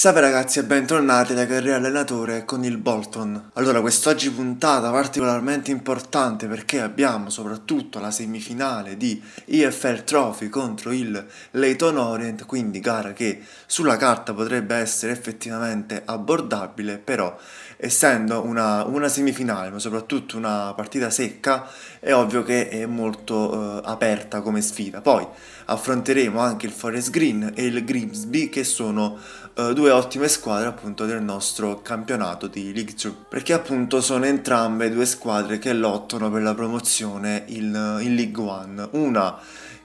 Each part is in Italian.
Salve ragazzi e bentornati da Carriera Allenatore con il Bolton. Allora, quest'oggi puntata particolarmente importante perché abbiamo soprattutto la semifinale di EFL Trophy contro il Leighton Orient, quindi gara che sulla carta potrebbe essere effettivamente abbordabile, però essendo una, una semifinale ma soprattutto una partita secca è ovvio che è molto eh, aperta come sfida. Poi affronteremo anche il Forest Green e il Grimsby che sono eh, due ottime squadre appunto del nostro campionato di League 2 perché appunto sono entrambe due squadre che lottano per la promozione in, in League 1 una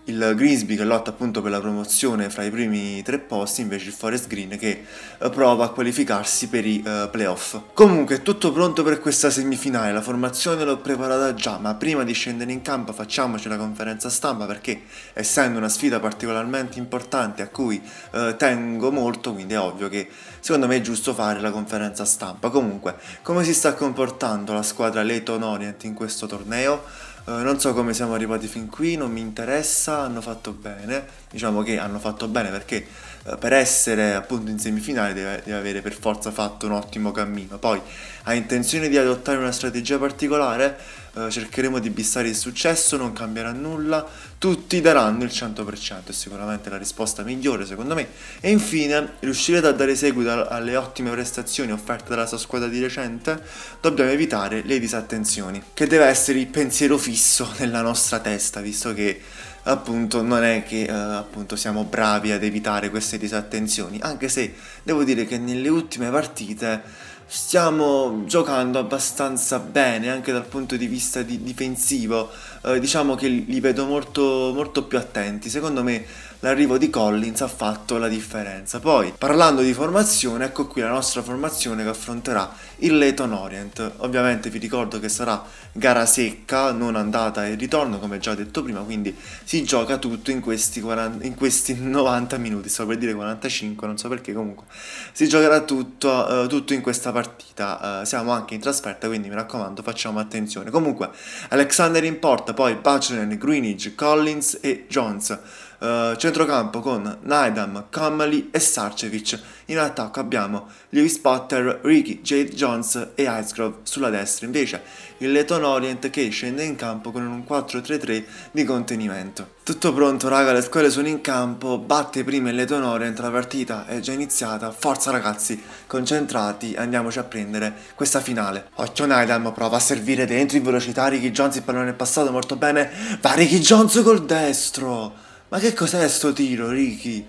il Grisby che lotta appunto per la promozione fra i primi tre posti, invece il Forest Green che eh, prova a qualificarsi per i uh, playoff. Comunque è tutto pronto per questa semifinale, la formazione l'ho preparata già, ma prima di scendere in campo facciamoci la conferenza stampa perché essendo una sfida particolarmente importante a cui uh, tengo molto, quindi è ovvio che secondo me è giusto fare la conferenza stampa. Comunque, come si sta comportando la squadra Leyton Orient in questo torneo? Eh, non so come siamo arrivati fin qui, non mi interessa, hanno fatto bene, diciamo che hanno fatto bene perché eh, per essere appunto in semifinale deve, deve, avere per forza fatto un ottimo cammino, poi ha intenzione di adottare una strategia particolare? Eh, cercheremo di bissare il successo, non cambierà nulla, tutti daranno il 100%, è sicuramente la risposta migliore secondo me. E infine, riuscirete a dare seguito alle ottime prestazioni offerte dalla sua squadra di recente? Dobbiamo evitare le disattenzioni, che deve essere il pensiero fisso nella nostra testa, visto che appunto non è che eh, appunto siamo bravi ad evitare queste disattenzioni, anche se devo dire che nelle ultime partite stiamo giocando abbastanza bene anche dal punto di vista di difensivo, eh, diciamo che li vedo molto, molto più attenti, secondo me l'arrivo di Collins ha fatto la differenza. Poi, parlando di formazione, ecco qui la nostra formazione che affronterà il Leyton Orient. Ovviamente vi ricordo che sarà gara secca, non andata e ritorno, come già detto prima, quindi si gioca tutto in questi, 40, in questi 90 minuti, sto per dire 45, non so perché comunque, si giocherà tutto, eh, tutto in questa partita. Eh, siamo anche in trasferta, quindi mi raccomando facciamo attenzione. Comunque, Alexander in porta, poi Bachelor, Greenwich, Collins e Jones. Eh, centrocampo con Naidam, Kamali e Sarcevic. In attacco abbiamo Lewis Potter, Ricky, Jade Jones e Icegrove sulla destra. Invece il Leton Orient che scende in campo con un 4-3-3 di contenimento. Tutto pronto raga, le squadre sono in campo, batte prima il Leton Orient, la partita è già iniziata. Forza ragazzi, concentrati, andiamoci a prendere questa finale. Occhio Naidam, prova a servire dentro in velocità, Ricky Jones il pallone è passato molto bene. Va Ricky Jones col destro! Ma che cos'è sto tiro, Ricky?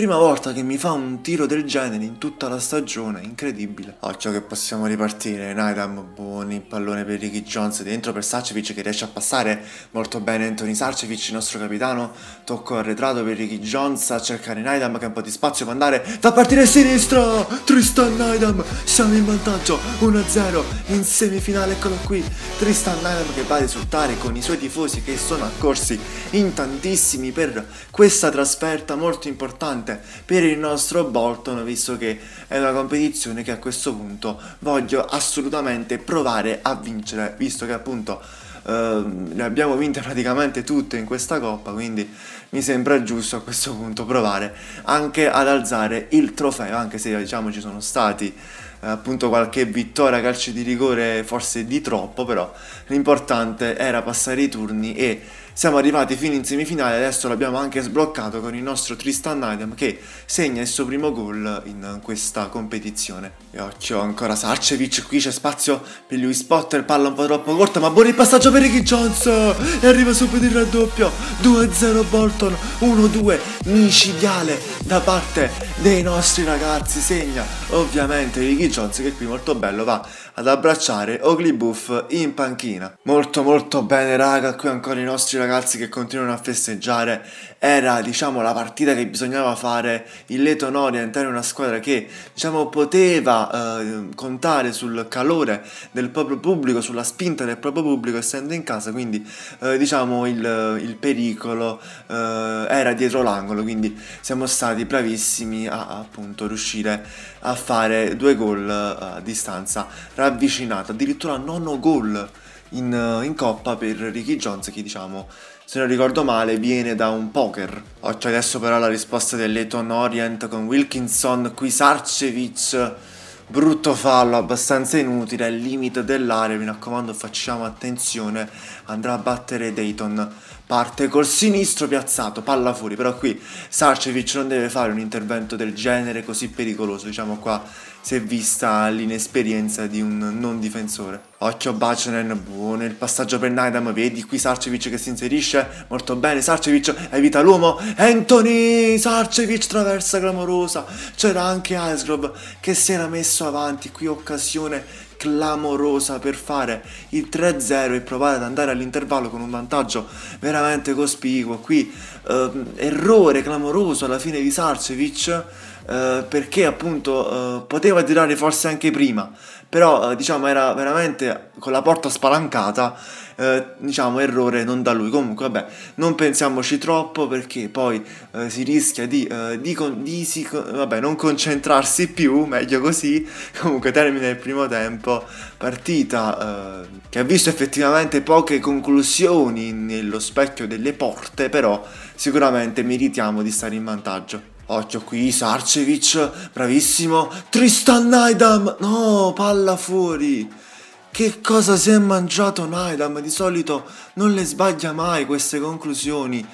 Prima volta che mi fa un tiro del genere in tutta la stagione, incredibile. Occhio che possiamo ripartire, Naidam, buoni, pallone per Ricky Jones, dentro per Sarcevic che riesce a passare, molto bene Anthony Sarcevic, il nostro capitano, tocco arretrato per Ricky Jones a cercare Naidam che ha un po' di spazio per andare, da partire a sinistra, Tristan Naidam, siamo in vantaggio, 1-0, in semifinale, eccolo qui, Tristan Naidam che va a risultare con i suoi tifosi che sono accorsi in tantissimi per questa trasferta molto importante importante per il nostro Bolton visto che è una competizione che a questo punto voglio assolutamente provare a vincere visto che appunto Uh, ehm, le abbiamo vinte praticamente tutte in questa coppa, quindi mi sembra giusto a questo punto provare anche ad alzare il trofeo, anche se diciamo ci sono stati eh, appunto qualche vittoria calci di rigore forse di troppo però l'importante era passare i turni e siamo arrivati fino in semifinale, adesso l'abbiamo anche sbloccato con il nostro Tristan Adam che segna il suo primo gol in questa competizione. E occhio ancora Sarcevic, qui c'è spazio per lui Spotter palla un po' troppo corta, ma buon ripassaggio per Ricky Jones! E arriva subito il raddoppio, 2-0 Bolton, 1-2, micidiale da parte dei nostri ragazzi, segna ovviamente Ricky Jones che qui molto bello va ad abbracciare Ogly Buff in panchina. Molto molto bene raga, qui ancora i nostri ragazzi che continuano a festeggiare era diciamo la partita che bisognava fare il Leto Nori a entrare una squadra che diciamo poteva eh, contare sul calore del proprio pubblico, sulla spinta del proprio pubblico essendo in casa, quindi eh, diciamo il, il pericolo eh, era dietro l'angolo, quindi siamo stati bravissimi a appunto riuscire a fare due gol eh, a distanza ravvicinata, addirittura nono gol in, in coppa per Ricky Jones che diciamo se non ricordo male, viene da un poker. Occhio adesso però la risposta dell'Eton Orient con Wilkinson, Quisarcevic, brutto fallo, abbastanza inutile, al limite dell'area, mi raccomando facciamo attenzione, andrà a battere Dayton parte col sinistro piazzato, palla fuori, però qui Sarcevic non deve fare un intervento del genere così pericoloso, diciamo qua si è vista l'inesperienza di un non difensore. Occhio Bacianen, buono il passaggio per Naidam, vedi qui Sarcevic che si inserisce, molto bene Sarcevic evita l'uomo, Anthony Sarcevic traversa clamorosa, c'era anche Aisgrob che si era messo avanti, qui occasione clamorosa per fare il 3-0 e provare ad andare all'intervallo con un vantaggio veramente cospicuo. Qui eh, errore clamoroso alla fine di Sarcevic. Eh, perché appunto eh, poteva tirare forse anche prima, però eh, diciamo era veramente con la porta spalancata eh, diciamo errore non da lui comunque vabbè non pensiamoci troppo perché poi eh, si rischia di, eh, di, con, di si, vabbè, non concentrarsi più meglio così comunque termina il primo tempo partita eh, che ha visto effettivamente poche conclusioni nello specchio delle porte però sicuramente meritiamo di stare in vantaggio Occhio qui, Sarcevic, bravissimo. Tristan Naidam! No, palla fuori! Che cosa si è mangiato Naidam? Di solito non le sbaglia mai queste conclusioni.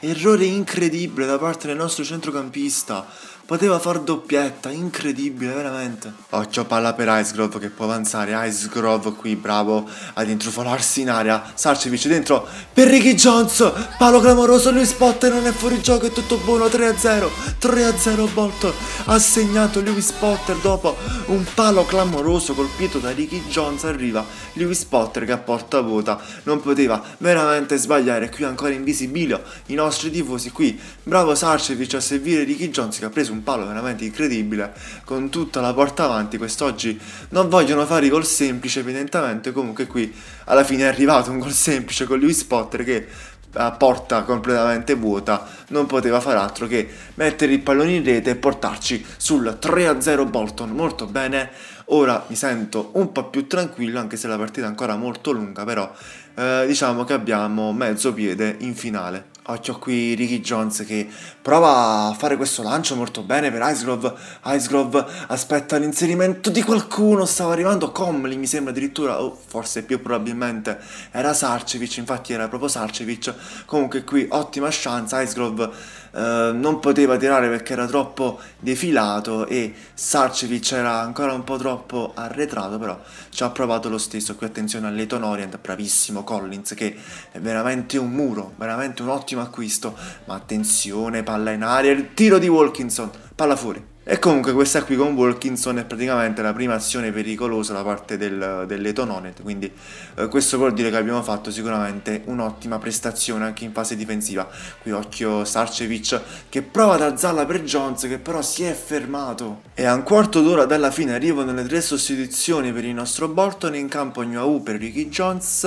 Errore incredibile da parte del nostro centrocampista. Poteva far doppietta, incredibile, veramente. Oh, palla per Ice Grove che può avanzare. Ice Grove qui, bravo, ad intrufolarsi in aria. Sarcevic dentro per Ricky Jones. Palo clamoroso, lui spot e non è fuori gioco, è tutto buono. 3-0, 3-0 Bolt. Ha segnato Lewis Potter dopo un palo clamoroso colpito da Ricky Jones. Arriva Lewis Potter che a porta vuota non poteva veramente sbagliare. Qui ancora invisibile i nostri tifosi qui. Bravo Sarcevic a servire Ricky Jones che ha preso un palo veramente incredibile con tutta la porta avanti quest'oggi non vogliono fare i gol semplici evidentemente comunque qui alla fine è arrivato un gol semplice con lui Spotter che a porta completamente vuota non poteva far altro che mettere il pallone in rete e portarci sul 3-0 Bolton molto bene ora mi sento un po' più tranquillo anche se la partita è ancora molto lunga però eh, diciamo che abbiamo mezzo piede in finale Occhio ah, qui Ricky Jones che prova a fare questo lancio molto bene per Icegrove. Icegrove aspetta l'inserimento di qualcuno, stava arrivando Comley mi sembra addirittura, o oh, forse più probabilmente era Sarcevic, infatti era proprio Sarcevic. Comunque qui ottima chance, Icegrove eh, non poteva tirare perché era troppo defilato e Sarcevic era ancora un po' troppo arretrato, però ci ha provato lo stesso. Qui attenzione a Leighton Orient, bravissimo Collins che è veramente un muro, veramente un ottimo acquisto, ma attenzione, palla in aria, il tiro di Wilkinson, palla fuori. E comunque questa qui con Wilkinson è praticamente la prima azione pericolosa da parte del, dell'Etononet, quindi eh, questo vuol dire che abbiamo fatto sicuramente un'ottima prestazione anche in fase difensiva. Qui occhio Sarcevic che prova ad alzarla per Jones che però si è fermato. E a un quarto d'ora dalla fine arrivano le tre sostituzioni per il nostro Bolton, in campo Newau per Ricky Jones,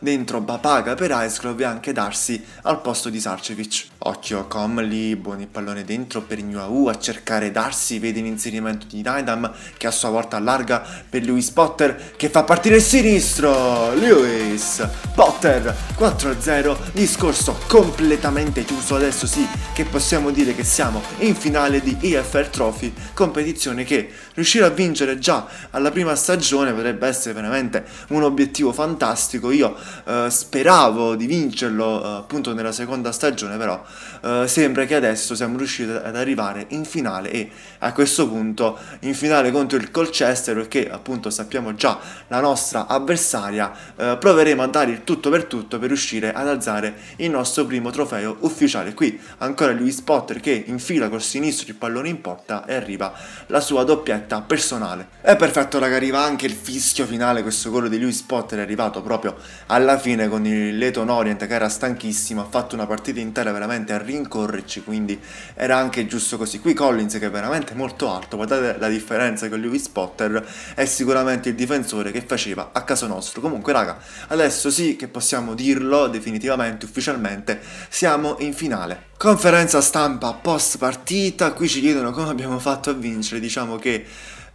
dentro Bapaga per Aisklov e anche Darcy al posto di Sarcevic. Occhio Comli, buon il pallone dentro per Newau a cercare Darcy si vede l'inserimento di Dynam che a sua volta allarga per Lewis Potter che fa partire il sinistro. Lewis Potter 4-0, discorso completamente chiuso. Adesso sì che possiamo dire che siamo in finale di EFR Trophy, competizione che riuscire a vincere già alla prima stagione potrebbe essere veramente un obiettivo fantastico. Io eh, speravo di vincerlo eh, appunto nella seconda stagione, però eh, sembra che adesso siamo riusciti ad arrivare in finale e a questo punto in finale contro il Colchester che appunto sappiamo già la nostra avversaria eh, proveremo a dare il tutto per tutto per riuscire ad alzare il nostro primo trofeo ufficiale qui ancora Luis Potter che infila col sinistro il pallone in porta e arriva la sua doppietta personale è perfetto raga arriva anche il fischio finale questo gol di Luis Potter è arrivato proprio alla fine con il Leton Orient che era stanchissimo ha fatto una partita intera veramente a rincorrerci quindi era anche giusto così qui Collins che veramente veramente molto alto, guardate la differenza con Lewis Potter, è sicuramente il difensore che faceva a caso nostro. Comunque raga, adesso sì che possiamo dirlo definitivamente, ufficialmente, siamo in finale. Conferenza stampa post partita, qui ci chiedono come abbiamo fatto a vincere, diciamo che...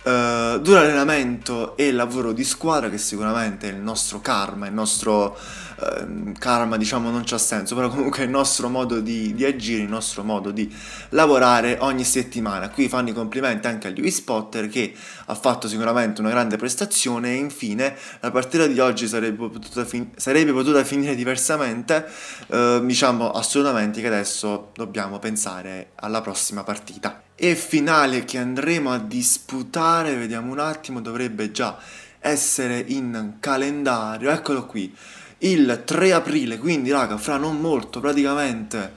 Uh, eh, duro allenamento e lavoro di squadra che sicuramente è il nostro karma, il nostro Ehm, karma diciamo non c'ha senso, però comunque il nostro modo di, di, agire, il nostro modo di lavorare ogni settimana. Qui fanno i complimenti anche agli Lewis Potter che ha fatto sicuramente una grande prestazione e infine la partita di oggi sarebbe potuta, fin sarebbe potuta finire diversamente, eh, diciamo assolutamente che adesso dobbiamo pensare alla prossima partita. E finale che andremo a disputare, vediamo un attimo, dovrebbe già essere in calendario, eccolo qui il 3 aprile, quindi raga, fra non molto praticamente,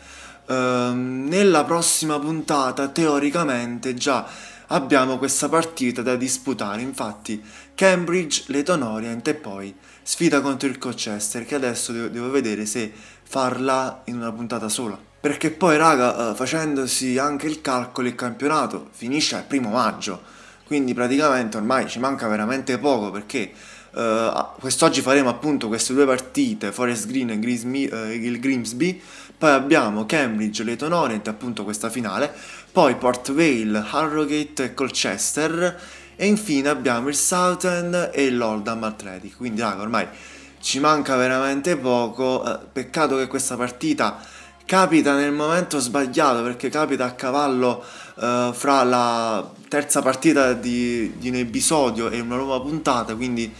ehm, nella prossima puntata teoricamente già abbiamo questa partita da disputare, infatti Cambridge, Leton Orient e poi sfida contro il Colchester che adesso devo, devo vedere se farla in una puntata sola. Perché poi raga, eh, facendosi anche il calcolo il campionato finisce il primo maggio, quindi praticamente ormai ci manca veramente poco perché Uh, quest'oggi faremo appunto queste due partite, Forest Green e Grimsby, uh, il Grimsby, poi abbiamo Cambridge, Leighton Orient, appunto questa finale, poi Port Vale, Harrogate e Colchester e infine abbiamo il Southend e l'Oldham Athletic, quindi raga ormai ci manca veramente poco, uh, peccato che questa partita capita nel momento sbagliato perché capita a cavallo uh, fra la terza partita di, di un episodio e una nuova puntata, quindi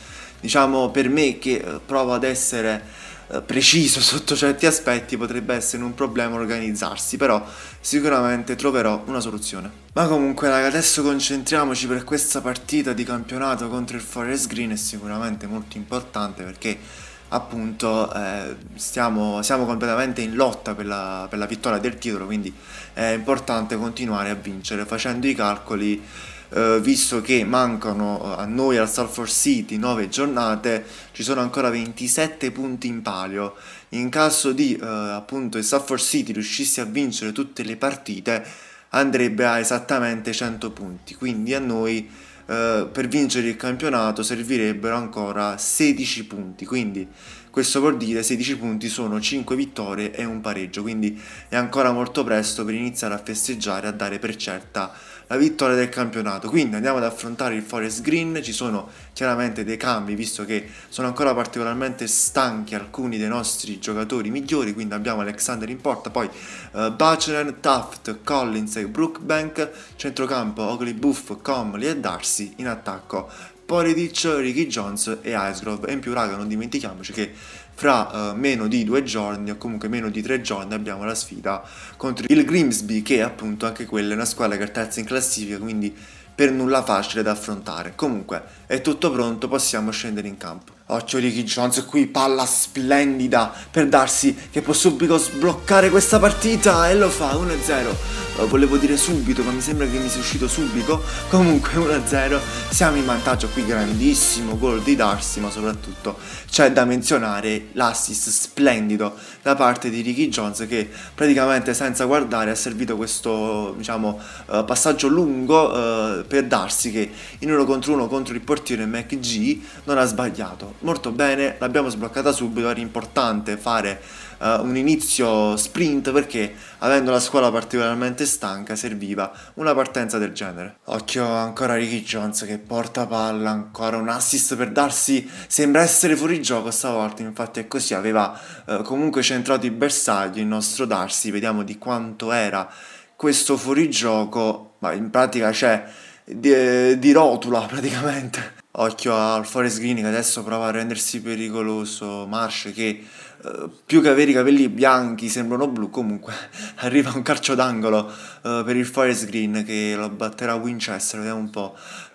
diciamo per me che eh, provo ad essere eh, preciso sotto certi aspetti potrebbe essere un problema organizzarsi, però sicuramente troverò una soluzione. Ma comunque raga, adesso concentriamoci per questa partita di campionato contro il Forest Green, è sicuramente molto importante perché appunto eh, stiamo, siamo completamente in lotta per la, per la vittoria del titolo, quindi è importante continuare a vincere facendo i calcoli eh, visto che mancano eh, a noi al Salford City 9 giornate, ci sono ancora 27 punti in palio. In caso di eh, appunto il Salford City riuscisse a vincere tutte le partite, andrebbe a esattamente 100 punti, quindi a noi Uh, per vincere il campionato servirebbero ancora 16 punti. Quindi questo vuol dire 16 punti sono 5 vittorie e un pareggio. Quindi è ancora molto presto per iniziare a festeggiare, a dare per certa la vittoria del campionato. Quindi andiamo ad affrontare il Forest Green, ci sono chiaramente dei cambi visto che sono ancora particolarmente stanchi alcuni dei nostri giocatori migliori, quindi abbiamo Alexander in porta, poi uh, eh, Bachelor, Taft, Collins e Brookbank, centrocampo Ogly Buff, Comley e Darcy, in attacco Poridic, Ricky Jones e Icegrove. E in più, raga, non dimentichiamoci che fra eh, meno di due giorni o comunque meno di tre giorni abbiamo la sfida contro il Grimsby che appunto anche quella è una squadra che è terza in classifica quindi per nulla facile da affrontare comunque è tutto pronto possiamo scendere in campo Occhio Ricky Jones qui, palla splendida per darsi che può subito sbloccare questa partita e lo fa 1-0. Eh, volevo dire subito, ma mi sembra che mi sia uscito subito. Comunque 1-0, siamo in vantaggio qui, grandissimo gol di Darcy, ma soprattutto c'è da menzionare l'assist splendido da parte di Ricky Jones che praticamente senza guardare ha servito questo diciamo, eh, passaggio lungo eh, per Darcy che in uno contro uno contro il portiere McG non ha sbagliato molto bene, l'abbiamo sbloccata subito, era importante fare uh, un inizio sprint perché avendo la scuola particolarmente stanca serviva una partenza del genere. Occhio ancora Ricky Jones che porta palla, ancora un assist per darsi, sembra essere fuori gioco stavolta, infatti è così, aveva uh, comunque centrato i bersagli, il nostro darsi, vediamo di quanto era questo fuorigioco, ma in pratica c'è... Di, di, rotula praticamente Occhio al Forest Green che adesso prova a rendersi pericoloso, Marsh che eh, più che avere i capelli bianchi sembrano blu, comunque arriva un calcio d'angolo eh, per il Forest Green che lo batterà Winchester, vediamo un po'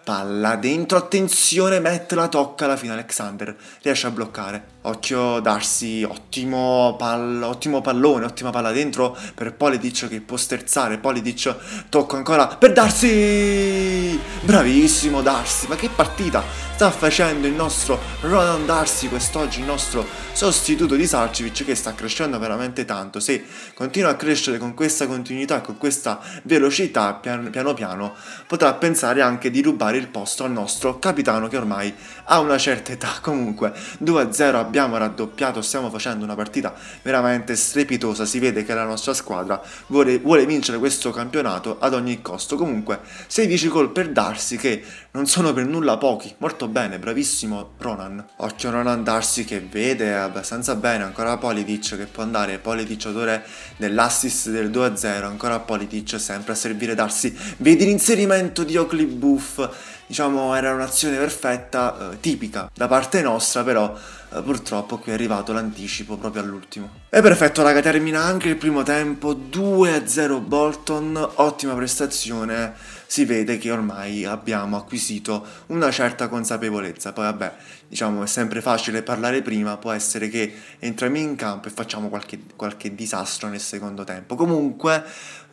palla dentro, attenzione, mette la tocca alla fine Alexander, riesce a bloccare. Occhio Darsi, ottimo, pal ottimo pallone, ottima palla dentro per Polidic che può sterzare, Polidic tocca ancora per Darsi! Bravissimo Darsi, ma che partita! sta facendo il nostro Ronan Darcy quest'oggi, il nostro sostituto di Sarcevic che sta crescendo veramente tanto. Se continua a crescere con questa continuità, con questa velocità, piano piano, piano potrà pensare anche di rubare il posto al nostro capitano che ormai a una certa età. Comunque 2-0 abbiamo raddoppiato, stiamo facendo una partita veramente strepitosa, si vede che la nostra squadra vuole, vuole vincere questo campionato ad ogni costo. Comunque 16 gol per Darsi che non sono per nulla pochi, molto bene, bravissimo Ronan. Occhio Ronan Darsi che vede abbastanza bene, ancora Politic che può andare, Politic autore dell'assist del 2-0, ancora Politic sempre a servire Darsi, vedi l'inserimento di Oakley Buff diciamo era un'azione perfetta eh, tipica da parte nostra però eh, purtroppo qui è arrivato l'anticipo proprio all'ultimo e perfetto raga termina anche il primo tempo 2-0 Bolton ottima prestazione si vede che ormai abbiamo acquisito una certa consapevolezza poi vabbè diciamo è sempre facile parlare prima può essere che entriamo in campo e facciamo qualche, qualche disastro nel secondo tempo comunque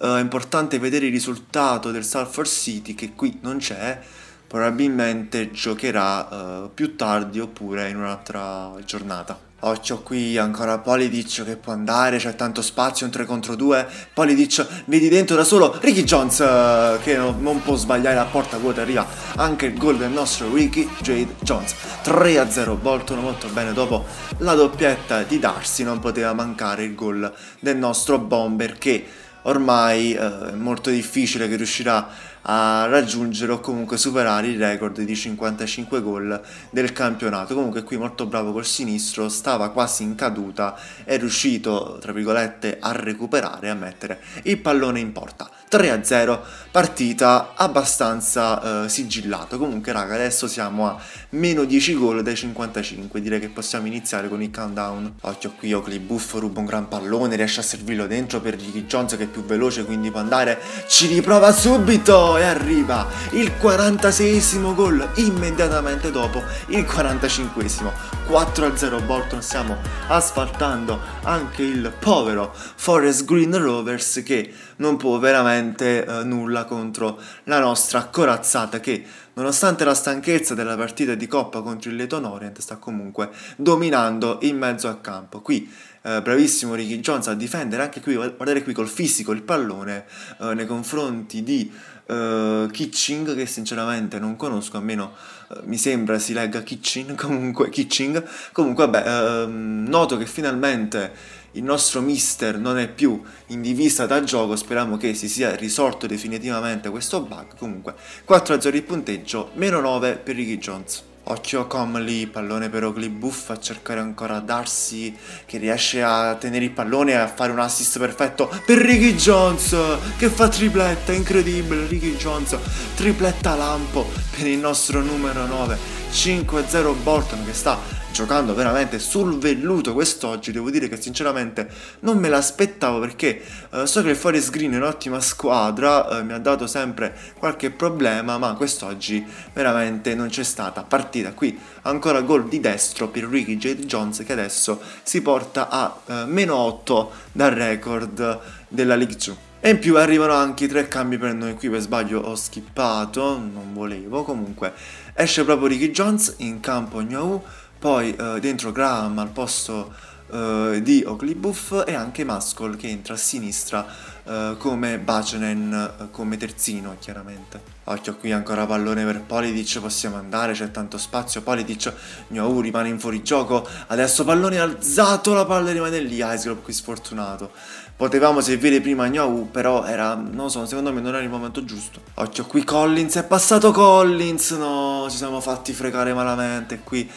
eh, è importante vedere il risultato del Salford City che qui non c'è probabilmente giocherà uh, più tardi oppure in un'altra giornata. Occhio qui ancora Polidic che può andare, c'è tanto spazio, un 3 contro 2, Polidic vedi dentro da solo Ricky Jones eh, che non può sbagliare a porta vuota, arriva anche il gol del nostro Ricky Jade Jones. 3 a 0, Bolton molto bene dopo la doppietta di Darcy, non poteva mancare il gol del nostro Bomber che ormai eh, è molto difficile che riuscirà a raggiungere o comunque superare il record di 55 gol del campionato. Comunque qui molto bravo col sinistro, stava quasi in caduta, è riuscito tra virgolette a recuperare e a mettere il pallone in porta. 3-0, partita abbastanza eh, sigillata. Comunque raga, adesso siamo a meno 10 gol dai 55, direi che possiamo iniziare con il countdown. Occhio qui, Oakley buffo, ruba un gran pallone, riesce a servirlo dentro per Ricky Jones che è più veloce, quindi può andare, ci riprova subito! poi arriva il 46esimo gol immediatamente dopo il 45esimo. 4-0 Bolton, stiamo asfaltando anche il povero Forest Green Rovers che non può veramente eh, nulla contro la nostra corazzata che Nonostante la stanchezza della partita di Coppa contro il Leton Orient sta comunque dominando in mezzo al campo. Qui eh, bravissimo Ricky Jones a difendere anche qui, guardare qui col fisico il pallone eh, nei confronti di eh, Kitching che sinceramente non conosco, almeno eh, mi sembra si legga Kitching, comunque Kitching. Comunque vabbè, ehm, noto che finalmente il nostro mister non è più in divisa da gioco, speriamo che si sia risolto definitivamente questo bug, comunque 4-0 il punteggio, meno 9 per Ricky Jones. Occhio Comley, pallone per Oakley Buff a cercare ancora Darcy che riesce a tenere il pallone e a fare un assist perfetto per Ricky Jones che fa tripletta, incredibile Ricky Jones, tripletta lampo per il nostro numero 9, 5-0 Bolton che sta giocando veramente sul velluto quest'oggi, devo dire che sinceramente non me l'aspettavo perché eh, so che il Forest Green è un'ottima squadra, eh, mi ha dato sempre qualche problema, ma quest'oggi veramente non c'è stata partita. Qui ancora gol di destro per Ricky Jade Jones che adesso si porta a eh, meno 8 dal record della League 2. E in più arrivano anche i tre cambi per noi qui, per sbaglio ho skippato, non volevo, comunque esce proprio Ricky Jones in campo Gnaou, poi eh, dentro Graham al posto eh, di Oakley e anche Muscle che entra a sinistra eh, come Bacenen eh, come terzino chiaramente occhio qui ancora pallone per Politic possiamo andare c'è tanto spazio Politic Gnou rimane in fuorigioco adesso pallone alzato la palla rimane lì Iceglob qui sfortunato potevamo servire prima Gnou però era non so secondo me non era il momento giusto occhio qui Collins è passato Collins no ci siamo fatti fregare malamente qui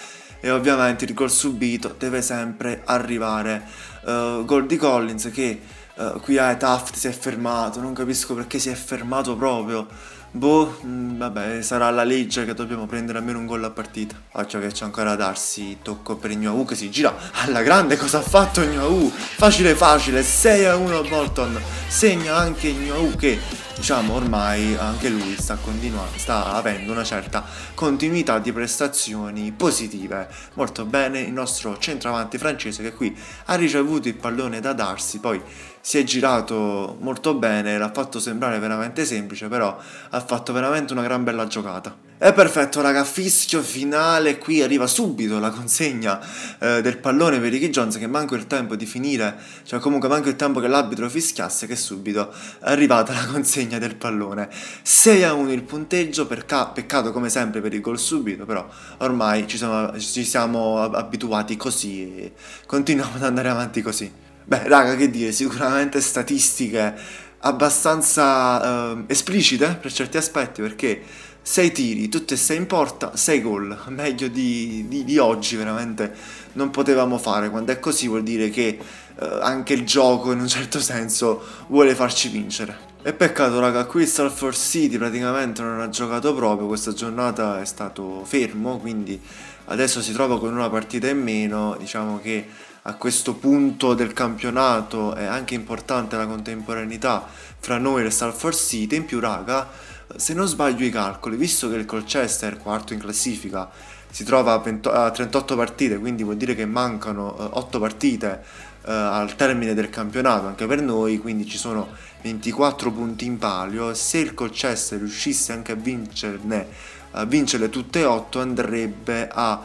e ovviamente il gol subito deve sempre arrivare. Uh, gol di Collins che uh, qui a Taft si è fermato, non capisco perché si è fermato proprio. Boh, mh, mm, vabbè, sarà la legge che dobbiamo prendere almeno un gol a partita. Occhio che c'è ancora da darsi, tocco per il Ignou che si gira alla grande, cosa ha fatto il Ignou? Facile facile, 6 a 1 Bolton, segna anche Ignou che diciamo ormai anche lui sta, sta avendo una certa continuità di prestazioni positive. Molto bene il nostro centravanti francese che qui ha ricevuto il pallone da darsi, poi si è girato molto bene, l'ha fatto sembrare veramente semplice, però ha fatto veramente una gran bella giocata. È perfetto, raga, fischio finale, qui arriva subito la consegna eh, del pallone per Ricky Jones che manco il tempo di finire, cioè comunque manco il tempo che l'arbitro fischiasse che subito è arrivata la consegna del pallone. 6 a 1 il punteggio, peccato come sempre per il gol subito, però ormai ci siamo, ci siamo abituati così e continuiamo ad andare avanti così. Beh, raga, che dire, sicuramente statistiche abbastanza eh, esplicite per certi aspetti perché 6 tiri, tutte e 6 in porta, 6 gol, meglio di, di, di, oggi veramente non potevamo fare, quando è così vuol dire che eh, anche il gioco in un certo senso vuole farci vincere. E peccato raga, qui il Salford City praticamente non ha giocato proprio, questa giornata è stato fermo, quindi adesso si trova con una partita in meno, diciamo che a questo punto del campionato è anche importante la contemporaneità fra noi e il Salford City, in più raga se non sbaglio i calcoli, visto che il Colchester, quarto in classifica, si trova a, 38 partite, quindi vuol dire che mancano 8 eh, partite eh, al termine del campionato anche per noi, quindi ci sono 24 punti in palio. Se il Colchester riuscisse anche a vincerne, a vincerle tutte e 8 andrebbe a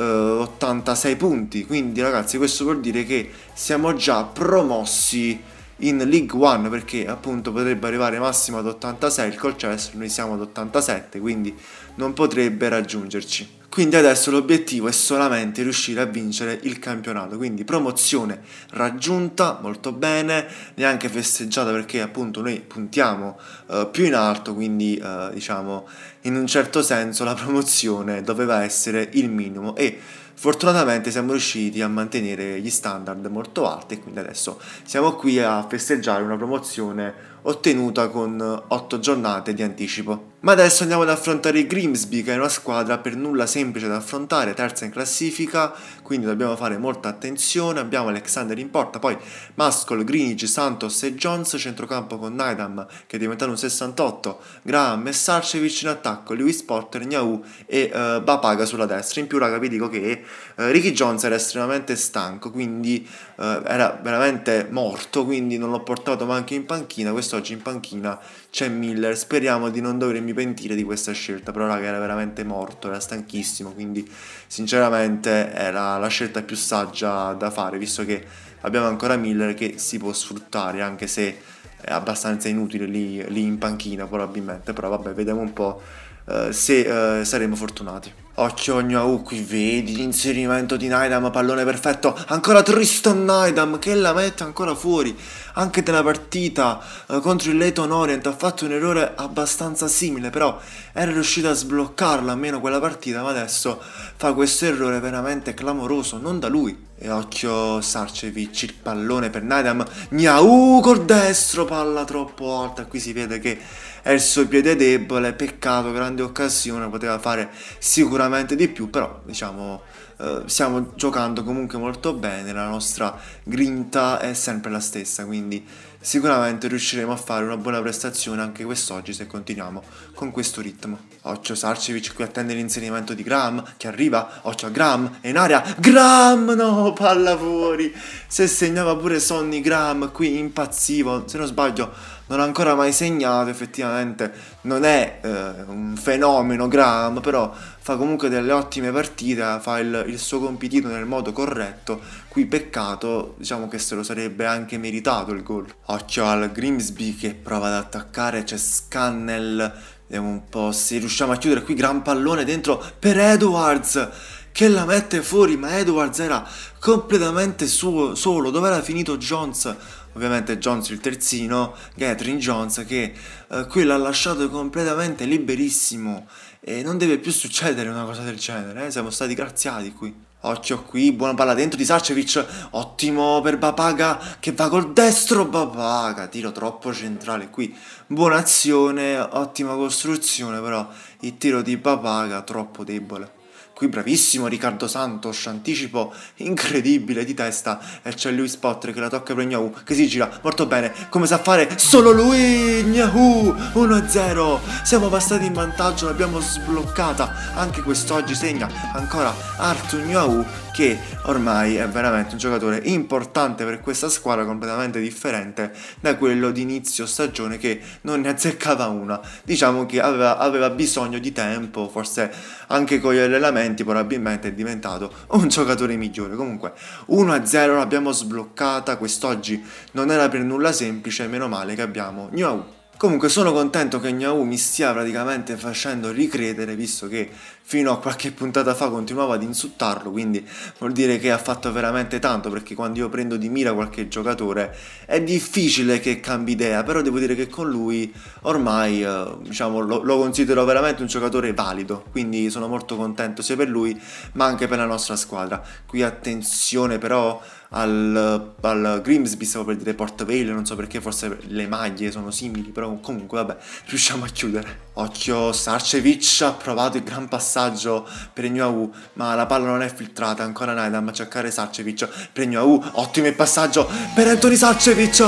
86 eh, punti, quindi ragazzi questo vuol dire che siamo già promossi in League One perché appunto potrebbe arrivare massimo ad 86 il Colchester, noi siamo ad 87 quindi non potrebbe raggiungerci. Quindi adesso l'obiettivo è solamente riuscire a vincere il campionato, quindi promozione raggiunta molto bene, neanche festeggiata perché appunto noi puntiamo uh, più in alto, quindi uh, diciamo in un certo senso la promozione doveva essere il minimo e fortunatamente siamo riusciti a mantenere gli standard molto alti e quindi adesso siamo qui a festeggiare una promozione ottenuta con 8 giornate di anticipo. Ma adesso andiamo ad affrontare Grimsby che è una squadra per nulla semplice semplice da affrontare, terza in classifica, quindi dobbiamo fare molta attenzione. Abbiamo Alexander in porta, poi Mascol, Grinic, Santos e Jones, centrocampo con Naidam che è diventato un 68, Graham e Sarcevic in attacco, Lewis Porter, Niaou e uh, Bapaga sulla destra. In più, raga, vi dico che uh, Ricky Jones era estremamente stanco, quindi uh, era veramente morto, quindi non l'ho portato manco in panchina. Quest'oggi in panchina c'è Miller. Speriamo di non dovermi pentire di questa scelta. Però, raga, era veramente morto, era stanchissimo. Quindi, sinceramente, era la scelta più saggia da fare, visto che abbiamo ancora Miller che si può sfruttare, anche se è abbastanza inutile lì, lì in panchina, probabilmente. Però, vabbè, vediamo un po' eh, se eh, saremo fortunati. Occhio a qui vedi l'inserimento di Naidam, pallone perfetto, ancora Tristan Naidam che la mette ancora fuori, anche nella partita eh, contro il Leighton Orient ha fatto un errore abbastanza simile, però era riuscito a sbloccarla almeno quella partita, ma adesso fa questo errore veramente clamoroso, non da lui. E occhio Sarcevic, il pallone per Naidam, Gnau col destro, palla troppo alta, qui si vede che è il suo piede debole, peccato, grande occasione, poteva fare sicuramente di più, però diciamo eh, stiamo giocando comunque molto bene, la nostra grinta è sempre la stessa, quindi sicuramente riusciremo a fare una buona prestazione anche quest'oggi se continuiamo con questo ritmo. Occhio Sarcevic qui attende l'inserimento di Graham che arriva, occhio a Graham, è in aria, Graham no, palla fuori, se segnava pure Sonny Graham qui impazzivo, se non sbaglio non ha ancora mai segnato, effettivamente non è eh, un fenomeno Graham, però fa comunque delle ottime partite, fa il, il, suo compitino nel modo corretto, qui peccato, diciamo che se lo sarebbe anche meritato il gol. Occhio al Grimsby che prova ad attaccare, c'è Scannell, vediamo un po' se riusciamo a chiudere qui, gran pallone dentro per Edwards! che la mette fuori, ma Edwards era completamente suo, solo, dove era finito Jones? ovviamente Jones il terzino, Catherine Jones che eh, qui l'ha lasciato completamente liberissimo e non deve più succedere una cosa del genere, eh? siamo stati graziati qui. Occhio qui, buona palla dentro di Sarcevic, ottimo per Bapaga che va col destro Bapaga, tiro troppo centrale qui, buona azione, ottima costruzione però il tiro di Bapaga troppo debole qui bravissimo Riccardo Santos, anticipo incredibile di testa e c'è lui Spot che la tocca per Gnahu che si gira molto bene, come sa fare solo lui Gnahu 1-0, siamo passati in vantaggio, l'abbiamo sbloccata, anche quest'oggi segna ancora Arthur Gnahu che ormai è veramente un giocatore importante per questa squadra completamente differente da quello di inizio stagione che non ne azzeccava una, diciamo che aveva, aveva bisogno di tempo, forse anche con gli allenamenti 20 probabilmente è diventato un giocatore migliore. Comunque 1-0 l'abbiamo sbloccata quest'oggi, non era per nulla semplice, meno male che abbiamo New Comunque sono contento che Gnau mi stia praticamente facendo ricredere, visto che fino a qualche puntata fa continuava ad insultarlo, quindi vuol dire che ha fatto veramente tanto, perché quando io prendo di mira qualche giocatore è difficile che cambi idea, però devo dire che con lui ormai eh, diciamo, lo, lo, considero veramente un giocatore valido, quindi sono molto contento sia per lui ma anche per la nostra squadra. Qui attenzione però al, al Grimsby, stavo per dire Port Vale, non so perché, forse le maglie sono simili, però comunque vabbè, riusciamo a chiudere. Occhio, Sarcevic ha provato il gran passaggio per Ignoau, ma la palla non è filtrata, ancora Naidam a cercare Sarcevic per Ignoau, ottimo il passaggio per Anthony Sarcevic,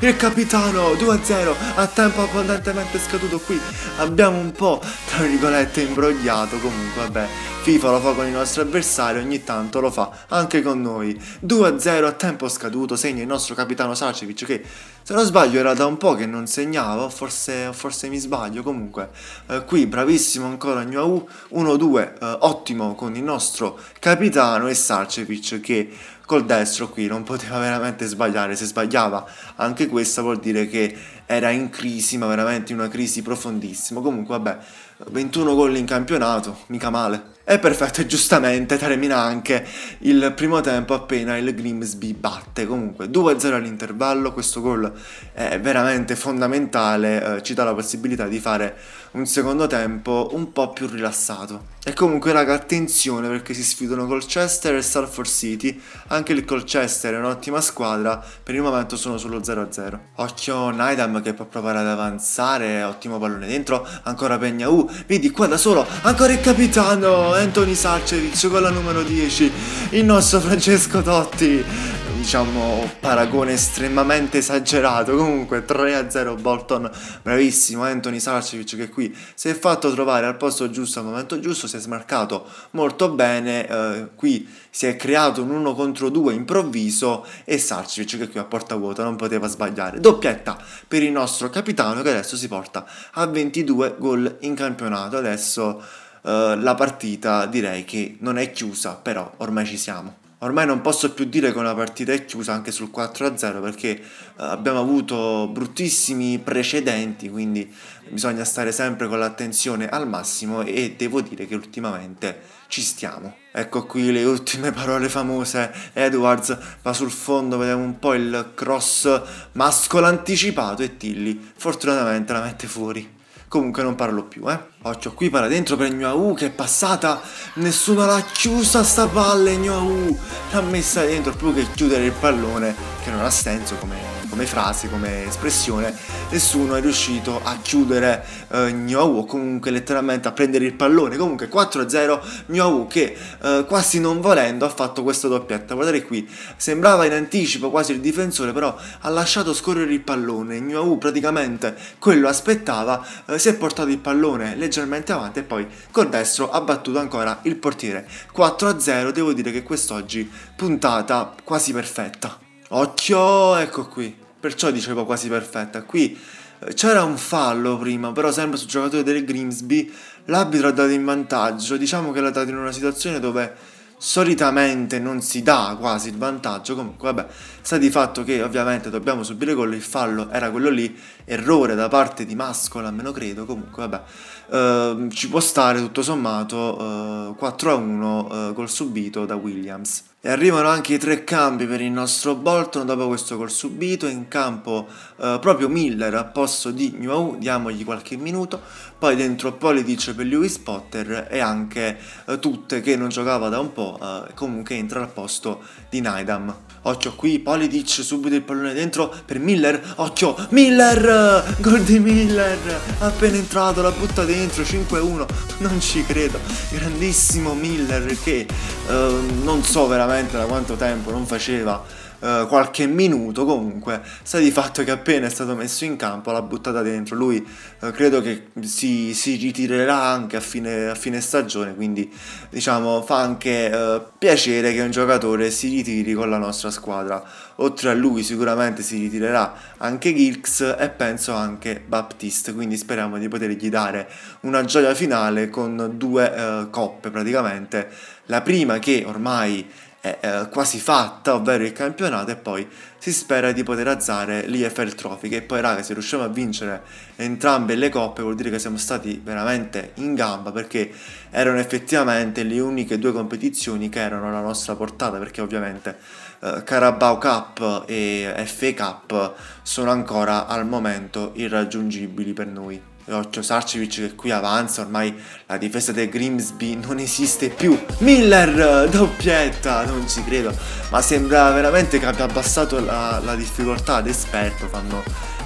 il capitano, 2-0, a tempo abbondantemente scaduto qui, abbiamo un po', tra virgolette, imbrogliato, comunque vabbè, FIFA lo fa con il nostro avversario, ogni tanto lo fa anche con noi, 2-0 0 a tempo scaduto segna il nostro capitano Sacevic che se non sbaglio era da un po' che non segnava, forse, forse mi sbaglio comunque. Eh, qui bravissimo ancora Gnou 1-2, eh, ottimo con il nostro capitano e Sacevic che col destro qui non poteva veramente sbagliare, se sbagliava anche questa vuol dire che era in crisi, ma veramente una crisi profondissima. Comunque vabbè, 21 gol in campionato, mica male. È perfetto e giustamente termina anche il primo tempo appena il Grimsby batte. Comunque 2-0 all'intervallo, questo gol è veramente fondamentale, eh, ci dà la possibilità di fare un secondo tempo un po' più rilassato. E comunque raga attenzione perché si sfidano Colchester e Salford City, anche il Colchester è un'ottima squadra, per il momento sono sullo 0-0. Occhio Naidam che può provare ad avanzare, ottimo pallone dentro, ancora Pegna U, vedi qua da solo, ancora il capitano Anthony Sarcevic con la numero 10, il nostro Francesco Totti, diciamo, paragone estremamente esagerato. Comunque 3-0 Bolton, bravissimo Anthony Sarcevic che qui si è fatto trovare al posto giusto al momento giusto, si è smarcato molto bene, eh, qui si è creato un 1 contro 2 improvviso e Sarcevic che qui a porta vuota non poteva sbagliare. Doppietta per il nostro capitano che adesso si porta a 22 gol in campionato. Adesso eh, la partita direi che non è chiusa, però ormai ci siamo ormai non posso più dire che una partita è chiusa anche sul 4-0 perché eh, abbiamo avuto bruttissimi precedenti, quindi bisogna stare sempre con l'attenzione al massimo e devo dire che ultimamente ci stiamo. Ecco qui le ultime parole famose, Edwards va sul fondo, vediamo un po' il cross mascolo anticipato e Tilly fortunatamente la mette fuori. Comunque non parlo più, eh. Occhio qui, para dentro per Gnoau che è passata. Nessuno l'ha chiusa sta palla, Gnoau. L'ha messa dentro più che chiudere il pallone, che non ha senso come come frase, come espressione, nessuno è riuscito a chiudere eh, Nyowu o comunque letteralmente a prendere il pallone. Comunque 4-0 Nyowu che eh, quasi non volendo ha fatto questa doppietta. Guardate qui, sembrava in anticipo quasi il difensore, però ha lasciato scorrere il pallone. Nyowu praticamente quello aspettava, eh, si è portato il pallone leggermente avanti e poi col destro ha battuto ancora il portiere. 4-0, devo dire che quest'oggi puntata quasi perfetta. Occhio, ecco qui. Perciò dicevo quasi perfetta. Qui eh, c'era un fallo prima, però sempre sul giocatore del Grimsby. L'arbitro ha dato in vantaggio. Diciamo che l'ha dato in una situazione dove solitamente non si dà quasi il vantaggio. Comunque, vabbè, sta di fatto che ovviamente dobbiamo subire gol. Il fallo era quello lì. Errore da parte di Mascola, me lo credo. Comunque, vabbè. Ehm, ci può stare tutto sommato eh, 4 a 1 eh, col subito da Williams. E arrivano anche i tre cambi per il nostro Bolton dopo questo col subito, in campo eh, proprio Miller a posto di New, diamogli qualche minuto, poi dentro Politic per Lewis Potter e anche eh, Tutte che non giocava da un po', eh, comunque entra al posto di Naidam. Occhio qui, Politic subito il pallone dentro per Miller, occhio, Miller! Gol di Miller! Appena entrato la butta dentro dentro 5-1 non ci credo grandissimo Miller che eh, non so veramente da quanto tempo non faceva eh, qualche minuto comunque sta di fatto che appena è stato messo in campo l'ha buttata dentro lui eh, credo che si, si, ritirerà anche a fine, a fine stagione quindi diciamo fa anche eh, piacere che un giocatore si ritiri con la nostra squadra oltre a lui sicuramente si ritirerà anche Gilks e penso anche Baptiste quindi speriamo di potergli dare una gioia finale con due eh, coppe praticamente la prima che ormai è quasi fatta, ovvero il campionato, e poi si spera di poter alzare l'IFL Trophy, che poi raga se riusciamo a vincere entrambe le coppe vuol dire che siamo stati veramente in gamba, perché erano effettivamente le uniche due competizioni che erano alla nostra portata, perché ovviamente eh, Carabao Cup e FA Cup sono ancora al momento irraggiungibili per noi. Occhio Sarcevic che qui avanza, ormai la difesa del Grimsby non esiste più. Miller, doppietta, non ci credo, ma sembra veramente che abbia abbassato la, la difficoltà ad esperto, fanno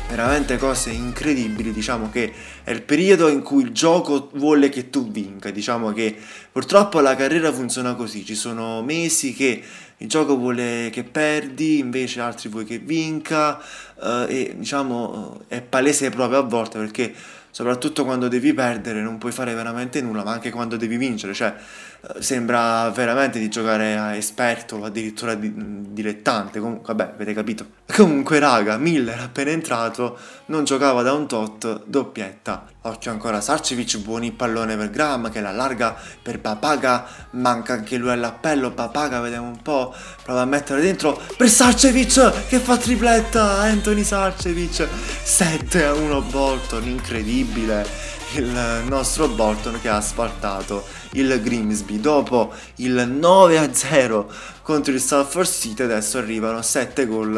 veramente cose incredibili, diciamo che è il periodo in cui il gioco vuole che tu vinca, diciamo che purtroppo la carriera funziona così, ci sono mesi che il gioco vuole che perdi, invece altri vuoi che vinca eh, e diciamo eh, è palese proprio a volte perché soprattutto quando devi perdere non puoi fare veramente nulla, ma anche quando devi vincere, cioè sembra veramente di giocare a esperto o addirittura di, dilettante. Comunque, vabbè, avete capito. Comunque, raga, Miller appena entrato non giocava da un tot doppietta. Occhio ancora a Sarcevic, buoni pallone per Graham che la larga per Papaga, manca anche lui all'appello, Papaga vediamo un po', prova a mettere dentro per Sarcevic che fa tripletta, Anthony Sarcevic, 7 a 1 Bolton, incredibile il nostro Bolton che ha asfaltato il Grimsby. Dopo il 9-0 contro il Salford City adesso arrivano 7 gol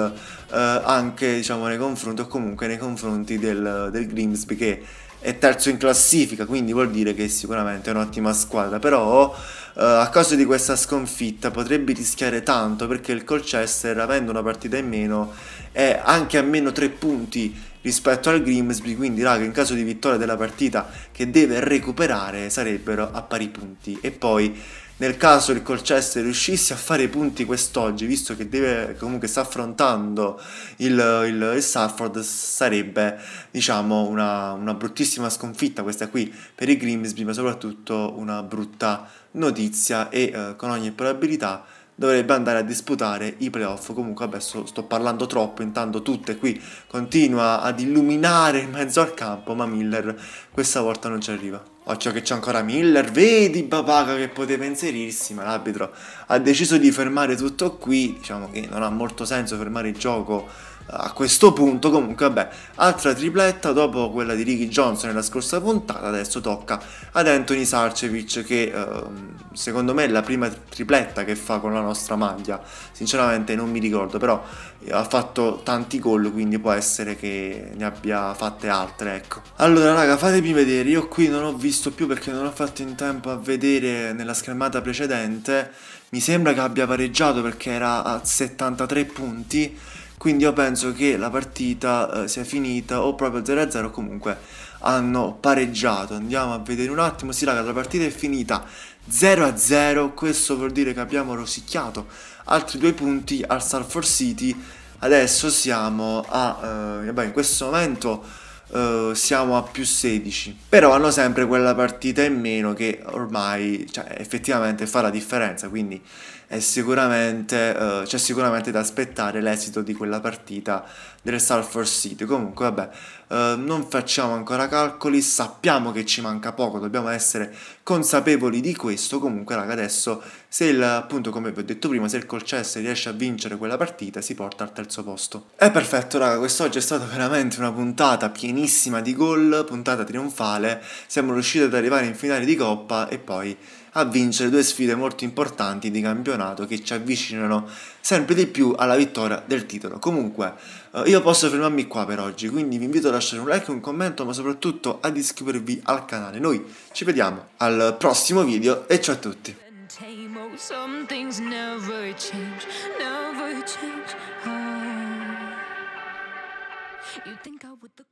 eh, anche diciamo, nei confronti o comunque nei confronti del, del Grimsby che è terzo in classifica, quindi vuol dire che è sicuramente un'ottima squadra, però uh, a causa di questa sconfitta potrebbe rischiare tanto perché il Colchester avendo una partita in meno è anche a meno 3 punti rispetto al Grimsby, quindi raga in caso di vittoria della partita che deve recuperare sarebbero a pari punti e poi nel caso il Colchester riuscisse a fare i punti quest'oggi, visto che deve, comunque sta affrontando il, il, il Salford, sarebbe diciamo, una, una, bruttissima sconfitta questa qui per i Grimsby, ma soprattutto una brutta notizia e eh, con ogni probabilità dovrebbe andare a disputare i playoff. Comunque adesso sto parlando troppo, intanto tutte qui continua ad illuminare in mezzo al campo, ma Miller questa volta non ci arriva. Occhio che c'è ancora Miller, vedi Babaga che poteva inserirsi, ma l'arbitro ha deciso di fermare tutto qui, diciamo che non ha molto senso fermare il gioco a questo punto comunque vabbè altra tripletta dopo quella di Ricky Johnson nella scorsa puntata adesso tocca ad Anthony Sarcevic che ehm, secondo me è la prima tripletta che fa con la nostra maglia sinceramente non mi ricordo però eh, ha fatto tanti gol quindi può essere che ne abbia fatte altre ecco allora raga fatemi vedere io qui non ho visto più perché non ho fatto in tempo a vedere nella schermata precedente mi sembra che abbia pareggiato perché era a 73 punti quindi io penso che la partita eh, sia finita o proprio 0-0 comunque hanno pareggiato andiamo a vedere un attimo sì raga la partita è finita 0-0 questo vuol dire che abbiamo rosicchiato altri due punti al Salford City adesso siamo a eh, beh, in questo momento Uh, siamo a più 16 però hanno sempre quella partita in meno che ormai cioè, effettivamente fa la differenza quindi sicuramente, uh, c'è sicuramente da aspettare l'esito di quella partita del Salford City. Comunque, vabbè, uh, non facciamo ancora calcoli, sappiamo che ci manca poco, dobbiamo essere consapevoli di questo. Comunque, raga, adesso, se il, appunto, come vi ho detto prima, se il Colchester riesce a vincere quella partita, si porta al terzo posto. È perfetto, raga, quest'oggi è stata veramente una puntata pienissima di gol, puntata trionfale. Siamo riusciti ad arrivare in finale di Coppa e poi a vincere due sfide molto importanti di campionato che ci avvicinano sempre di più alla vittoria del titolo. Comunque, eh, io posso fermarmi qua per oggi, quindi vi invito a lasciare un like, un commento, ma soprattutto ad iscrivervi al canale. Noi ci vediamo al prossimo video e ciao a tutti! Oh, you think I would